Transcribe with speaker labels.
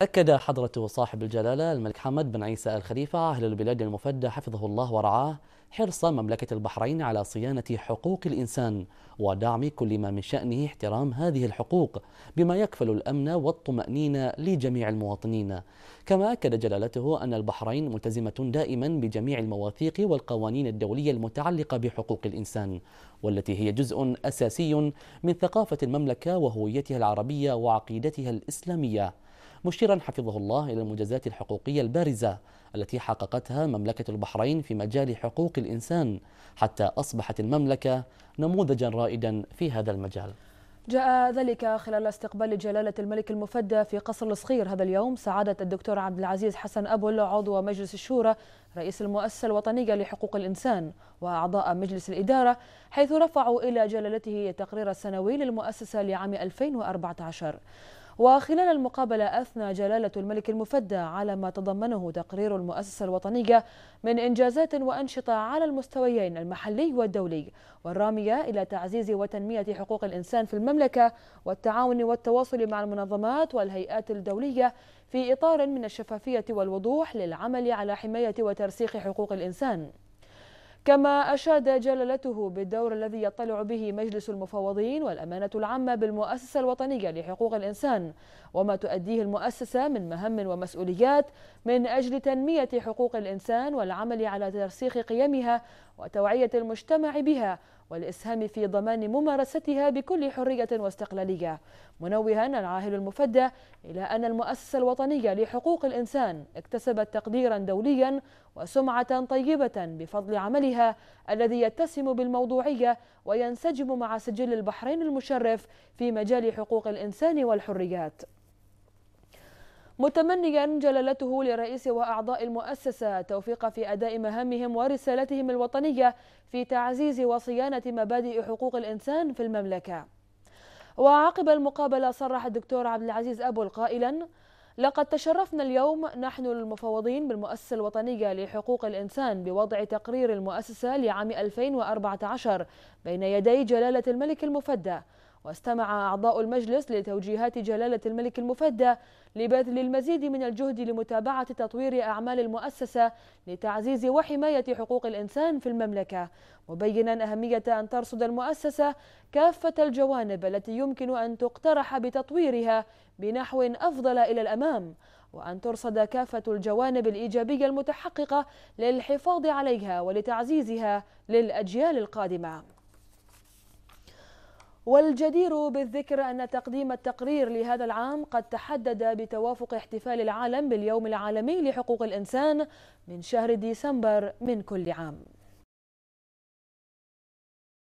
Speaker 1: أكد حضرة صاحب الجلالة الملك حمد بن عيسى الخليفة أهل البلاد المفدى حفظه الله ورعاه حرص مملكة البحرين على صيانة حقوق الإنسان ودعم كل ما من شأنه احترام هذه الحقوق بما يكفل الأمن والطمأنينة لجميع المواطنين كما أكد جلالته أن البحرين ملتزمة دائما بجميع المواثيق والقوانين الدولية المتعلقة بحقوق الإنسان والتي هي جزء أساسي من ثقافة المملكة وهويتها العربية وعقيدتها الإسلامية مشيرا حفظه الله إلى المنجزات الحقوقية البارزة التي حققتها مملكة البحرين في مجال حقوق الإنسان حتى أصبحت المملكة نموذجا رائدا في هذا المجال
Speaker 2: جاء ذلك خلال استقبال جلالة الملك المفدى في قصر الصغير هذا اليوم سعادة الدكتور عبد العزيز حسن أبول عضو مجلس الشورى رئيس المؤسسة الوطنية لحقوق الإنسان وأعضاء مجلس الإدارة حيث رفعوا إلى جلالته التقرير السنوي للمؤسسة لعام 2014 وخلال المقابلة أثنى جلالة الملك المفدى على ما تضمنه تقرير المؤسسة الوطنية من إنجازات وأنشطة على المستويين المحلي والدولي والرامية إلى تعزيز وتنمية حقوق الإنسان في المملكة والتعاون والتواصل مع المنظمات والهيئات الدولية في إطار من الشفافية والوضوح للعمل على حماية وترسيخ حقوق الإنسان كما أشاد جلالته بالدور الذي يطلع به مجلس المفوضين والأمانة العامة بالمؤسسة الوطنية لحقوق الإنسان وما تؤديه المؤسسة من مهم ومسؤوليات من أجل تنمية حقوق الإنسان والعمل على ترسيخ قيمها وتوعية المجتمع بها والإسهام في ضمان ممارستها بكل حرية واستقلالية منوها العاهل المفدى إلى أن المؤسسة الوطنية لحقوق الإنسان اكتسبت تقديرا دوليا وسمعة طيبة بفضل عملها الذي يتسم بالموضوعية وينسجم مع سجل البحرين المشرف في مجال حقوق الإنسان والحريات متمنيا جلالته لرئيس وأعضاء المؤسسة توفيق في أداء مهامهم ورسالتهم الوطنية في تعزيز وصيانة مبادئ حقوق الإنسان في المملكة وعقب المقابلة صرح الدكتور عبد العزيز أبو قائلا لقد تشرفنا اليوم نحن المفوضين بالمؤسسة الوطنية لحقوق الإنسان بوضع تقرير المؤسسة لعام 2014 بين يدي جلالة الملك المفدى واستمع أعضاء المجلس لتوجيهات جلالة الملك المفدى لبذل المزيد من الجهد لمتابعة تطوير أعمال المؤسسة لتعزيز وحماية حقوق الإنسان في المملكة مبينا أهمية أن ترصد المؤسسة كافة الجوانب التي يمكن أن تقترح بتطويرها بنحو أفضل إلى الأمام وأن ترصد كافة الجوانب الإيجابية المتحققة للحفاظ عليها ولتعزيزها للأجيال القادمة والجدير بالذكر أن تقديم التقرير لهذا العام قد تحدد بتوافق احتفال العالم باليوم العالمي لحقوق الإنسان من شهر ديسمبر من كل عام